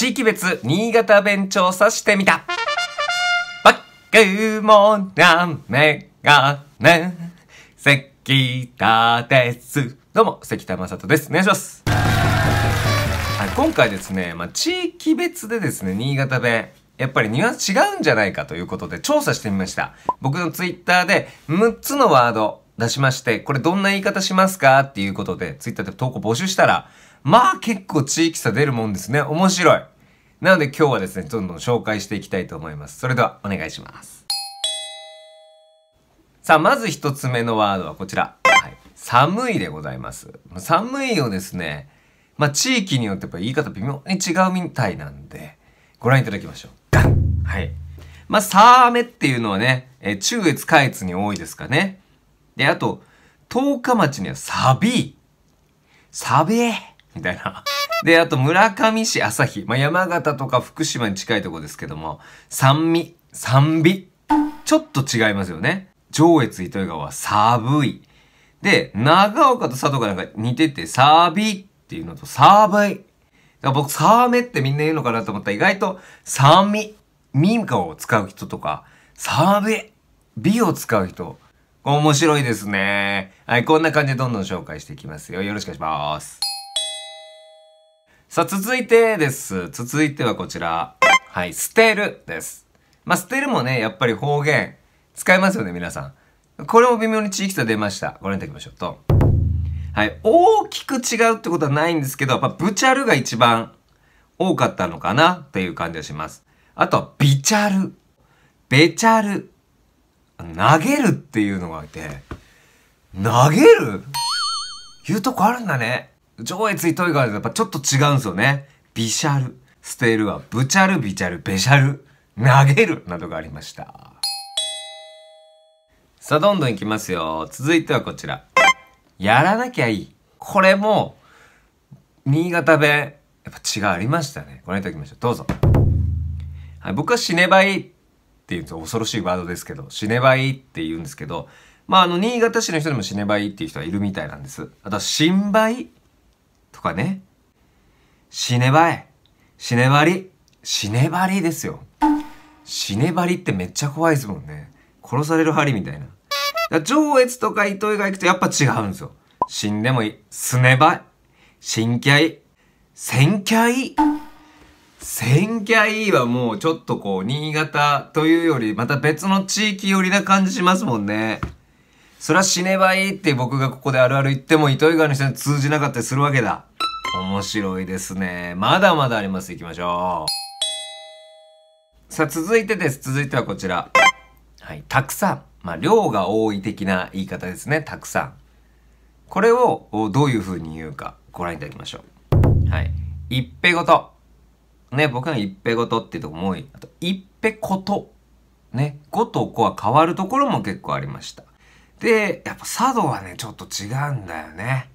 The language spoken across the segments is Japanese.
地域別新潟弁調査してみた。バックモなメがね、関田です。どうも、関田正人です。お願いします。はい、今回ですね、まあ、地域別でですね、新潟弁、やっぱりニュアンス違うんじゃないかということで調査してみました。僕のツイッターで6つのワード出しまして、これどんな言い方しますかっていうことで、ツイッターで投稿募集したら、まあ結構地域差出るもんですね。面白い。なので今日はですね、どんどん紹介していきたいと思います。それではお願いします。さあ、まず一つ目のワードはこちら。はい、寒いでございます。寒いをですね、まあ地域によってやっぱ言い方微妙に違うみたいなんで、ご覧いただきましょう。ガンはい。まあ、サーメっていうのはね、え中越下越に多いですかね。で、あと、十日町にはサビサビー。みたいな。で、あと村上市朝日。まあ、山形とか福島に近いとこですけども、酸味、酸味。ちょっと違いますよね。上越糸魚川、寒い。で、長岡と佐渡がなんか似てて、サービっていうのと、サーブイ。だから僕、サーメってみんな言うのかなと思ったら、意外と、酸味、民家を使う人とか、サーベ、美を使う人、面白いですね。はい、こんな感じでどんどん紹介していきますよ。よろしくお願いします。さあ、続いてです。続いてはこちら。はい、捨てるです。まあ、捨てるもね、やっぱり方言、使いますよね、皆さん。これも微妙に地域差出ました。ご覧いただきましょう。と。はい、大きく違うってことはないんですけど、やっぱブチャルが一番多かったのかなっていう感じがします。あとは、ビチャル、ベチャル、投げるっていうのがいて、投げる言うとこあるんだね。上越糸魚川でやっぱちょっと違うんですよね。ビシャル。捨てるはブチャル、ビチャル、ベシャル、投げるなどがありました。さあ、どんどんいきますよ。続いてはこちら。やらなきゃいい。これも、新潟弁、やっぱ違いありましたね。ご覧いただきましょう。どうぞ。はい、僕は死ねばいいって言うと恐ろしいワードですけど、死ねばいいって言うんですけど、まあ、あの、新潟市の人でも死ねばいいっていう人はいるみたいなんです。あと新とかね。死ねばい。死ねばり。死ねばりですよ。死ねばりってめっちゃ怖いですもんね。殺される針みたいな。上越とか糸魚川行くとやっぱ違うんですよ。死んでもいい。すねばい。神キャイ。千キャイ。千きゃいはもうちょっとこう、新潟というより、また別の地域寄りな感じしますもんね。そりゃ死ねばいいって僕がここであるある言っても糸魚川の人に通じなかったりするわけだ。面白いですね。まだまだあります。行きましょう。さあ、続いてです。続いてはこちら。はい。たくさん。まあ、量が多い的な言い方ですね。たくさん。これをどういう風に言うかご覧いただきましょう。はい。いっぺごと。ね、僕がいっぺごとっていうとこも多い。あと、いっぺこと。ね、ごとこは変わるところも結構ありました。で、やっぱ佐渡はね、ちょっと違うんだよね。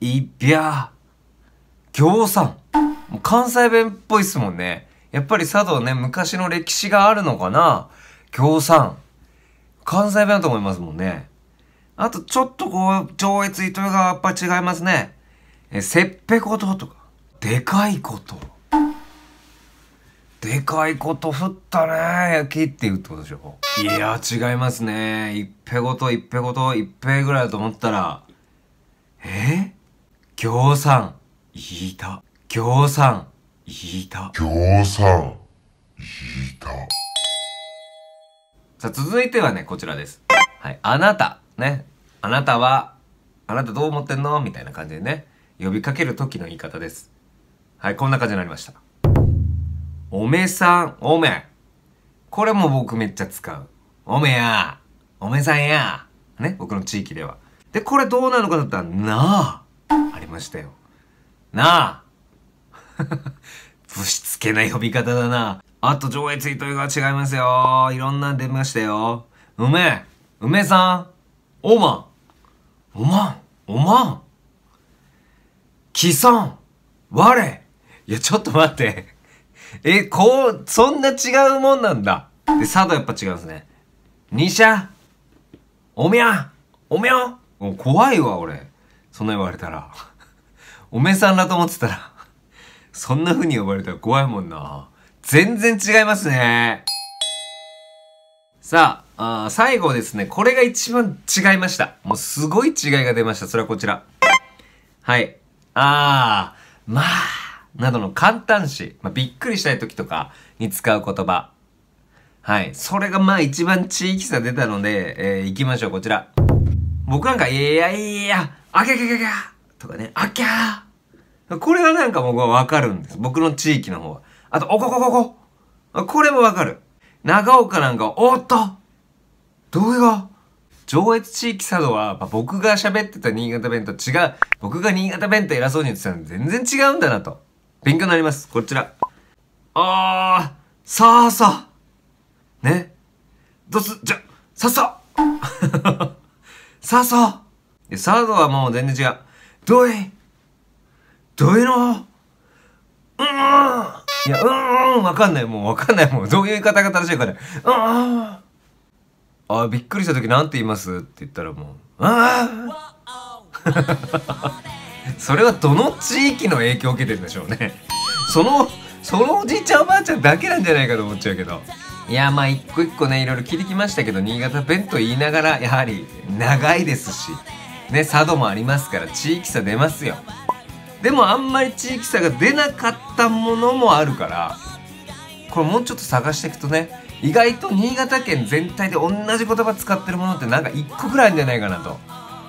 いびゃ、行さん。関西弁っぽいっすもんね。やっぱり佐渡ね、昔の歴史があるのかな行さん。関西弁だと思いますもんね。あと、ちょっとこう、上越糸魚川やっぱ違いますね。え、せっぺこととか、でかいこと。でかいこと振ったね焼きって言うってことでしょいや違いますね一平ごと一平ごと一平ぐらいだと思ったらえ行さんいた行さんいた行さんいたさあ続いてはねこちらですはいあなたねあなたはあなたどう思ってんのみたいな感じでね呼びかける時の言い方ですはいこんな感じになりましたおめさん、おめ。これも僕めっちゃ使う。おめや、おめさんや。ね、僕の地域では。で、これどうなのかだったら、なあ。ありましたよ。なあ。ぶしつけな呼び方だな。あと上越イートが違いますよ。いろんなん出ましたよ。うめうめさん。おまん。おまん。おまん。きさん。我。いや、ちょっと待って。え、こう、そんな違うもんなんだ。で、佐渡やっぱ違うんですね。にしゃ、おみゃ、おみゃ、怖いわ、俺。そんな言われたら。おめさんだと思ってたら そんな風に呼ばれたら怖いもんな。全然違いますね。さあ、あ最後ですね。これが一番違いました。もうすごい違いが出ました。それはこちら。はい。あー、まあ。などの簡単詞、まあ、びっくりしたい時とかに使う言葉。はい。それがまあ一番地域差出たので、えー、行きましょう、こちら。僕なんか、いやいや、あきゃきゃきゃきゃとかね、あきゃこれはなんか僕はわかるんです。僕の地域の方は。あと、おこここここれもわかる。長岡なんか、おっとどうよ上越地域佐渡は、まあ、僕が喋ってた新潟弁と違う。僕が新潟弁と偉そうに言ってたの全然違うんだなと。勉強になります。こちら。あー、さあさあ。ね。どす、じゃ、さあさあ。さあさあ。サーはもう全然違う。どい。どいの。うん。いや、うんん、わかんない。もうわかんない。もう、どういう言い方が正しいかね。うん。あー、びっくりした時なんて言いますって言ったらもう、ーん。それはどの地域の影響を受けてるんでしょうねそのそのおじいちゃんおばあちゃんだけなんじゃないかと思っちゃうけどいやまあ一個一個ねいろいろ聞いてきましたけど新潟弁と言いながらやはり長いですしね佐渡もありますから地域差出ますよでもあんまり地域差が出なかったものもあるからこれもうちょっと探していくとね意外と新潟県全体で同じ言葉使ってるものってなんか1個ぐらいあるんじゃないかなと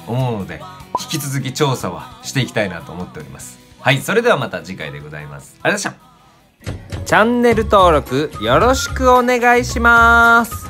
思うので引き続き調査はしていきたいなと思っておりますはいそれではまた次回でございますありがとうございましたチャンネル登録よろしくお願いします